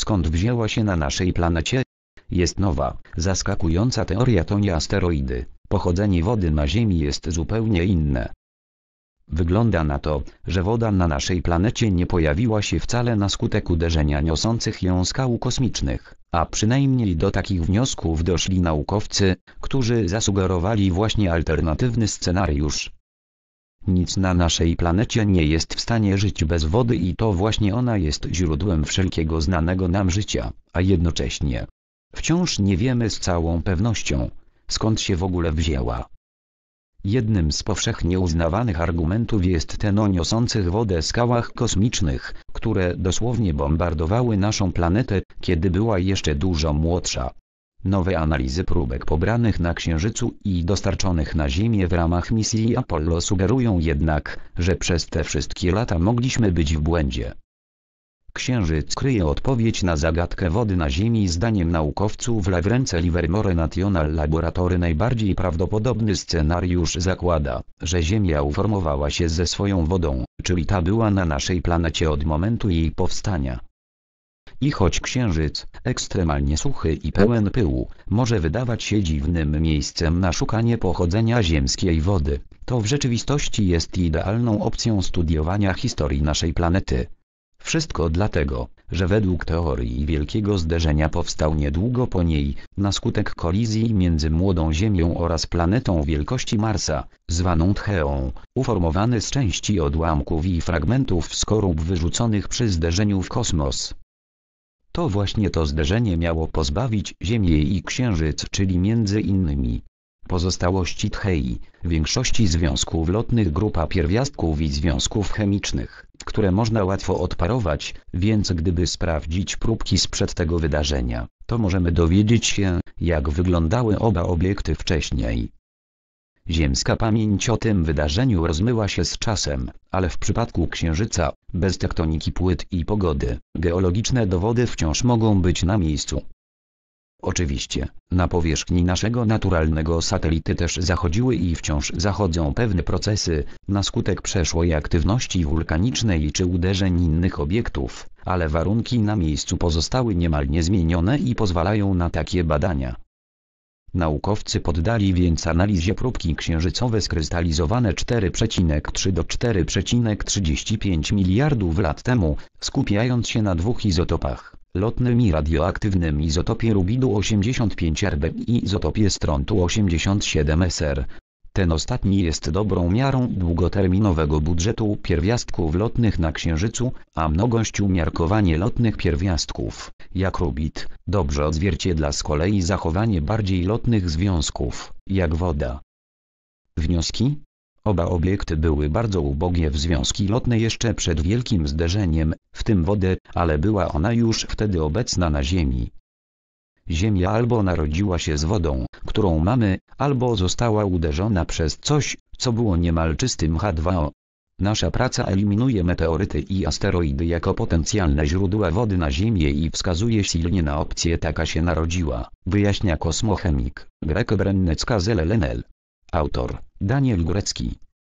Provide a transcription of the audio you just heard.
skąd wzięła się na naszej planecie? Jest nowa, zaskakująca teoria to nie asteroidy, pochodzenie wody na Ziemi jest zupełnie inne. Wygląda na to, że woda na naszej planecie nie pojawiła się wcale na skutek uderzenia niosących ją skał kosmicznych, a przynajmniej do takich wniosków doszli naukowcy, którzy zasugerowali właśnie alternatywny scenariusz, nic na naszej planecie nie jest w stanie żyć bez wody i to właśnie ona jest źródłem wszelkiego znanego nam życia, a jednocześnie wciąż nie wiemy z całą pewnością, skąd się w ogóle wzięła. Jednym z powszechnie uznawanych argumentów jest ten o niosących wodę skałach kosmicznych, które dosłownie bombardowały naszą planetę, kiedy była jeszcze dużo młodsza. Nowe analizy próbek pobranych na Księżycu i dostarczonych na Ziemię w ramach misji Apollo sugerują jednak, że przez te wszystkie lata mogliśmy być w błędzie. Księżyc kryje odpowiedź na zagadkę wody na Ziemi zdaniem naukowców w ręce Livermore National Laboratory najbardziej prawdopodobny scenariusz zakłada, że Ziemia uformowała się ze swoją wodą, czyli ta była na naszej planecie od momentu jej powstania. I choć księżyc, ekstremalnie suchy i pełen pyłu, może wydawać się dziwnym miejscem na szukanie pochodzenia ziemskiej wody, to w rzeczywistości jest idealną opcją studiowania historii naszej planety. Wszystko dlatego, że według teorii Wielkiego Zderzenia powstał niedługo po niej, na skutek kolizji między młodą Ziemią oraz planetą wielkości Marsa, zwaną Tcheą, uformowany z części odłamków i fragmentów skorup wyrzuconych przy zderzeniu w kosmos. To właśnie to zderzenie miało pozbawić Ziemię i Księżyc, czyli między innymi pozostałości Thei, większości związków lotnych grupa pierwiastków i związków chemicznych, które można łatwo odparować, więc gdyby sprawdzić próbki sprzed tego wydarzenia, to możemy dowiedzieć się, jak wyglądały oba obiekty wcześniej. Ziemska pamięć o tym wydarzeniu rozmyła się z czasem, ale w przypadku Księżyca, bez tektoniki płyt i pogody, geologiczne dowody wciąż mogą być na miejscu. Oczywiście, na powierzchni naszego naturalnego satelity też zachodziły i wciąż zachodzą pewne procesy, na skutek przeszłej aktywności wulkanicznej czy uderzeń innych obiektów, ale warunki na miejscu pozostały niemal niezmienione i pozwalają na takie badania. Naukowcy poddali więc analizie próbki księżycowe skrystalizowane 4,3 do 4,35 miliardów lat temu, skupiając się na dwóch izotopach, lotnym i radioaktywnym izotopie rubidu 85 Rb i izotopie strontu 87 Sr, ten ostatni jest dobrą miarą długoterminowego budżetu pierwiastków lotnych na Księżycu, a mnogość umiarkowanie lotnych pierwiastków, jak rubit, dobrze odzwierciedla z kolei zachowanie bardziej lotnych związków, jak woda. Wnioski? Oba obiekty były bardzo ubogie w związki lotne jeszcze przed wielkim zderzeniem, w tym wodę, ale była ona już wtedy obecna na Ziemi. Ziemia albo narodziła się z wodą, którą mamy, albo została uderzona przez coś, co było niemal czystym H2O. Nasza praca eliminuje meteoryty i asteroidy jako potencjalne źródła wody na Ziemię i wskazuje silnie na opcję taka się narodziła, wyjaśnia kosmochemik Grek Brennecka z LLNL. Autor Daniel Gurecki.